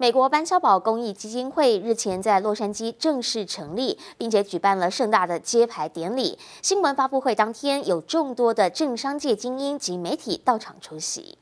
美国班小宝公益基金会日前在洛杉矶正式成立，并且举办了盛大的揭牌典礼。新闻发布会当天，有众多的政商界精英及媒体到场出席。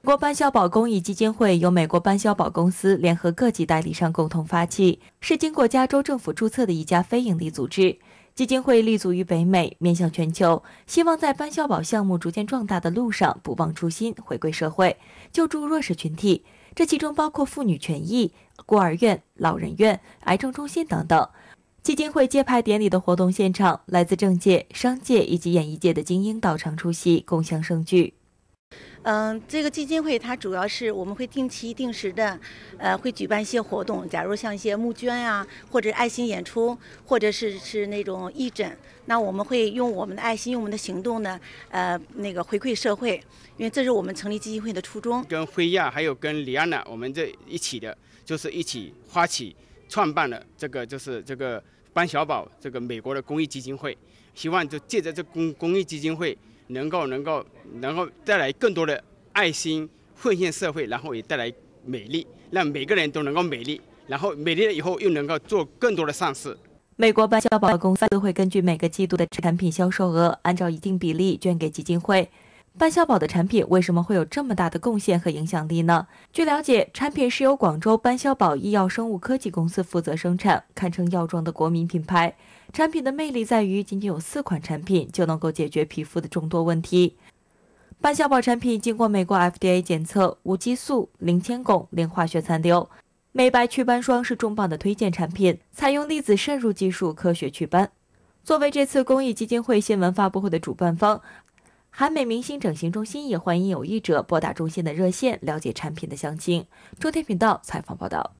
美国班小宝公益基金会由美国班小宝公司联合各级代理商共同发起，是经过加州政府注册的一家非营利组织。基金会立足于北美，面向全球，希望在班小宝项目逐渐壮大的路上，不忘初心，回归社会，救助弱势群体。这其中包括妇女权益、孤儿院、老人院、癌症中心等等。基金会揭牌典礼的活动现场，来自政界、商界以及演艺界的精英到场出席，共襄盛举。嗯，这个基金会它主要是我们会定期定时的，呃，会举办一些活动，假如像一些募捐呀，或者爱心演出，或者是是那种义诊，那我们会用我们的爱心，用我们的行动呢，呃，那个回馈社会，因为这是我们成立基金会的初衷。跟辉亚还有跟李安娜，我们在一起的，就是一起发起创办了这个就是这个班小宝这个美国的公益基金会，希望就借着这公公益基金会。能够能够能够带来更多的爱心奉献社会，然后也带来美丽，让每个人都能够美丽，然后美丽了以后又能够做更多的善事。美国白小宝公司都会根据每个季度的产品销售额，按照一定比例捐给基金会。班小宝的产品为什么会有这么大的贡献和影响力呢？据了解，产品是由广州班小宝医药生物科技公司负责生产，堪称药妆的国民品牌。产品的魅力在于，仅仅有四款产品就能够解决皮肤的众多问题。班小宝产品经过美国 FDA 检测，无激素、零铅汞、零化学残留。美白祛斑霜是重磅的推荐产品，采用粒子渗入技术科学祛斑。作为这次公益基金会新闻发布会的主办方。韩美明星整形中心也欢迎有意者拨打中心的热线了解产品的详情。中天频道采访报道。